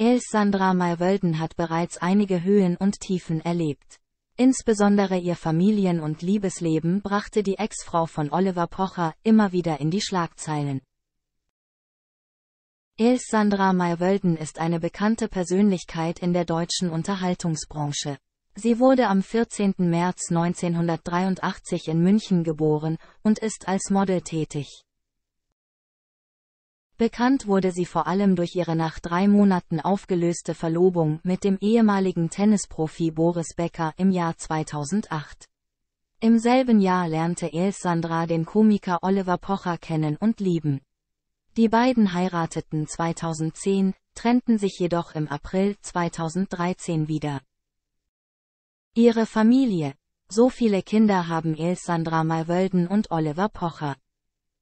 El Sandra Malvölden hat bereits einige Höhen und Tiefen erlebt. Insbesondere ihr Familien- und Liebesleben brachte die Ex-Frau von Oliver Pocher immer wieder in die Schlagzeilen. El Sandra Malvölden ist eine bekannte Persönlichkeit in der deutschen Unterhaltungsbranche. Sie wurde am 14. März 1983 in München geboren und ist als Model tätig. Bekannt wurde sie vor allem durch ihre nach drei Monaten aufgelöste Verlobung mit dem ehemaligen Tennisprofi Boris Becker im Jahr 2008. Im selben Jahr lernte Elsandra den Komiker Oliver Pocher kennen und lieben. Die beiden heirateten 2010, trennten sich jedoch im April 2013 wieder. Ihre Familie, so viele Kinder haben Elsandra Malwölden und Oliver Pocher.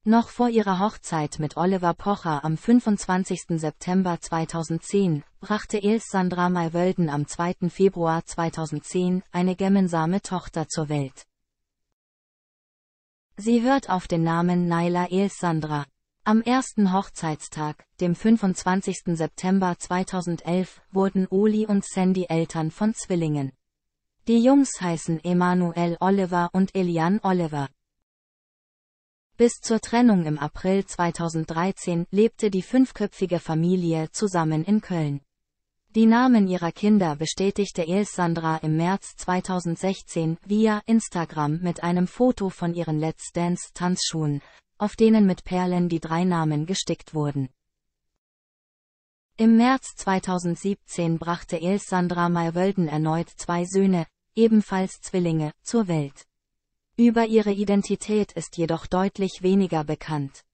Noch vor ihrer Hochzeit mit Oliver Pocher am 25. September 2010 brachte Els Sandra Maywölden am 2. Februar 2010 eine gemeinsame Tochter zur Welt. Sie hört auf den Namen Naila Els Sandra. Am ersten Hochzeitstag, dem 25. September 2011, wurden Uli und Sandy Eltern von Zwillingen. Die Jungs heißen Emanuel Oliver und Elian Oliver. Bis zur Trennung im April 2013 lebte die fünfköpfige Familie zusammen in Köln. Die Namen ihrer Kinder bestätigte Elsandra im März 2016 via Instagram mit einem Foto von ihren Let's Dance Tanzschuhen, auf denen mit Perlen die drei Namen gestickt wurden. Im März 2017 brachte Elsandra Maywölden erneut zwei Söhne, ebenfalls Zwillinge, zur Welt. Über ihre Identität ist jedoch deutlich weniger bekannt.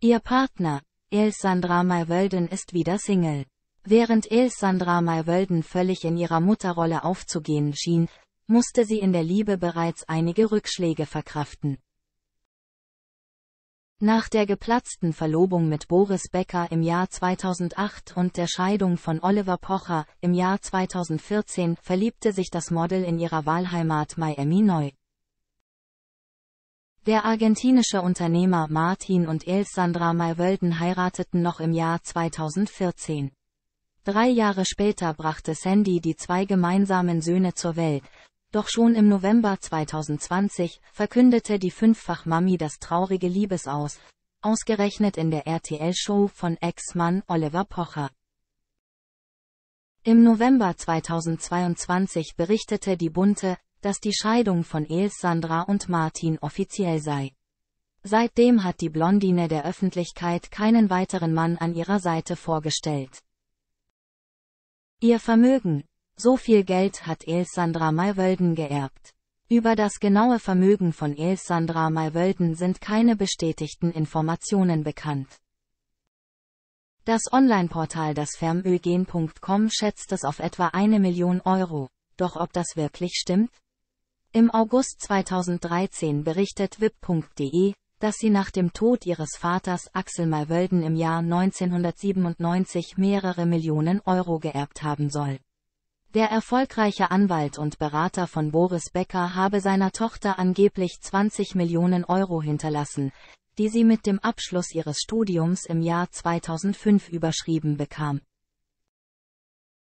Ihr Partner, Elsandra Maywölden ist wieder Single. Während Elsandra Maywölden völlig in ihrer Mutterrolle aufzugehen schien, musste sie in der Liebe bereits einige Rückschläge verkraften. Nach der geplatzten Verlobung mit Boris Becker im Jahr 2008 und der Scheidung von Oliver Pocher im Jahr 2014 verliebte sich das Model in ihrer Wahlheimat Miami neu. Der argentinische Unternehmer Martin und Elsandra Maywölden heirateten noch im Jahr 2014. Drei Jahre später brachte Sandy die zwei gemeinsamen Söhne zur Welt, doch schon im November 2020 verkündete die Fünffach-Mami das traurige Liebesaus, ausgerechnet in der RTL-Show von Ex-Mann Oliver Pocher. Im November 2022 berichtete die Bunte, dass die Scheidung von Els Sandra und Martin offiziell sei. Seitdem hat die Blondine der Öffentlichkeit keinen weiteren Mann an ihrer Seite vorgestellt. Ihr Vermögen, so viel Geld hat Elsandra Maywölden geerbt. Über das genaue Vermögen von Elsandra Maywölden sind keine bestätigten Informationen bekannt. Das Online-Portal das Fermögen.com schätzt es auf etwa eine Million Euro, doch ob das wirklich stimmt? Im August 2013 berichtet VIP.de, dass sie nach dem Tod ihres Vaters Axel Maywölden im Jahr 1997 mehrere Millionen Euro geerbt haben soll. Der erfolgreiche Anwalt und Berater von Boris Becker habe seiner Tochter angeblich 20 Millionen Euro hinterlassen, die sie mit dem Abschluss ihres Studiums im Jahr 2005 überschrieben bekam.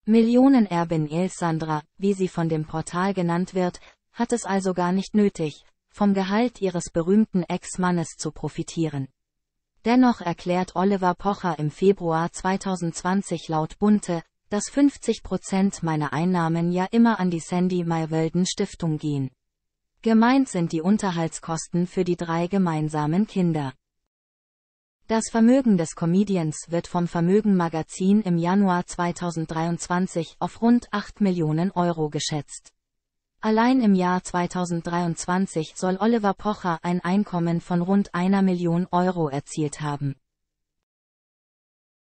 Millionenerbin Elsandra, wie sie von dem Portal genannt wird, hat es also gar nicht nötig, vom Gehalt ihres berühmten Ex-Mannes zu profitieren. Dennoch erklärt Oliver Pocher im Februar 2020 laut Bunte, dass 50 Prozent meiner Einnahmen ja immer an die Sandy Maywelden Stiftung gehen. Gemeint sind die Unterhaltskosten für die drei gemeinsamen Kinder. Das Vermögen des Comedians wird vom Vermögen Magazin im Januar 2023 auf rund 8 Millionen Euro geschätzt. Allein im Jahr 2023 soll Oliver Pocher ein Einkommen von rund einer Million Euro erzielt haben.